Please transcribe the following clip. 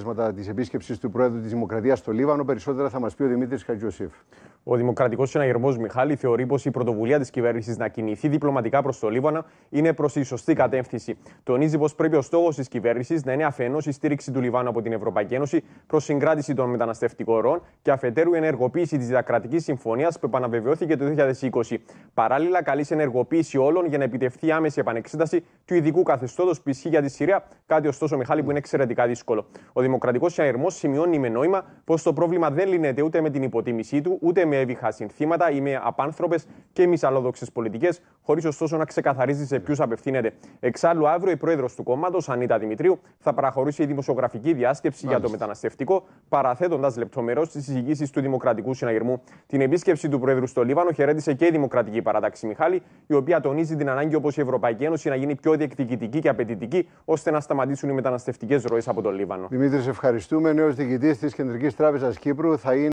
αποτελέσματα της επίσκεψης του Πρόεδρου της Δημοκρατίας στο Λίβανο, περισσότερα θα μας πει ο Δημήτρης Χατζιωσήφ. Ο Δημοκρατικός Συναγερμός Μιχάλη θεωρεί πως η πρωτοβουλία της κυβέρνησης να κινηθεί διπλωματικά προς το Λίβανο είναι προς τη σωστή κατεύθυνση. Τονίζει πως πρέπει ο στόχος της κυβέρνησης να είναι αφενός η στήριξη του Λιβάνου από την Ευρωπαϊκή Ένωση προς συγκράτηση των μεταναστευτικών ροών και αφετέρου η ενεργοποίηση της διακρατικής συμφωνίας που επαναβεβαιώθηκε το 2020. Παράλληλα, καλεί ενεργοποίηση όλων για να επιτευχθεί άμεση επανεξέταση του ειδικού καθεστώτος που ισχύει για τη Συρία, κάτι ωστόσο Μιχάλη που είναι εξαιρετικά δύσκολο. Ο Δημοκρατικός Συναγερμό σημειώνει με νόημα πως το πρόβλημα δεν λύνεται ούτε με την υποτίμησή του, ούτε με έβυχα συνθήματα ή με απάνθρωπες και μυσαλόδοξε πολιτικές, χωρίς ωστόσο να ξεκαθαρίζει σε ποιους απευθύνεται. Εξάλλου, αύριο η πρόεδρος του κόμματος, Ανίτα Δημητρίου, θα παραχωρήσει η δημοσιογραφική διάσκεψη Μάλιστα. για το μεταναστευτικό, παραθέτοντας λεπτομερώς τις συζητήσει του Δημοκρατικού Συναγερμού. Την επίσκεψη του Προέδρου στο Λίβανο χαιρέτησε και η Δημοκρατική Παράταξη Μιχάλη, η οποία τονίζει την ανάγκη όπως η Ευρωπαϊκή Ένωση να γίνει πιο διεκδικητική και απαιτητική, ώστε να σταματήσουν οι μεταναστευτικές ροές από το Λίβανο. Δημήτρης Ευχαριστούμε, νέος διοικητής της Κεντρικής Τράπεζας Κύπρου, θα είναι.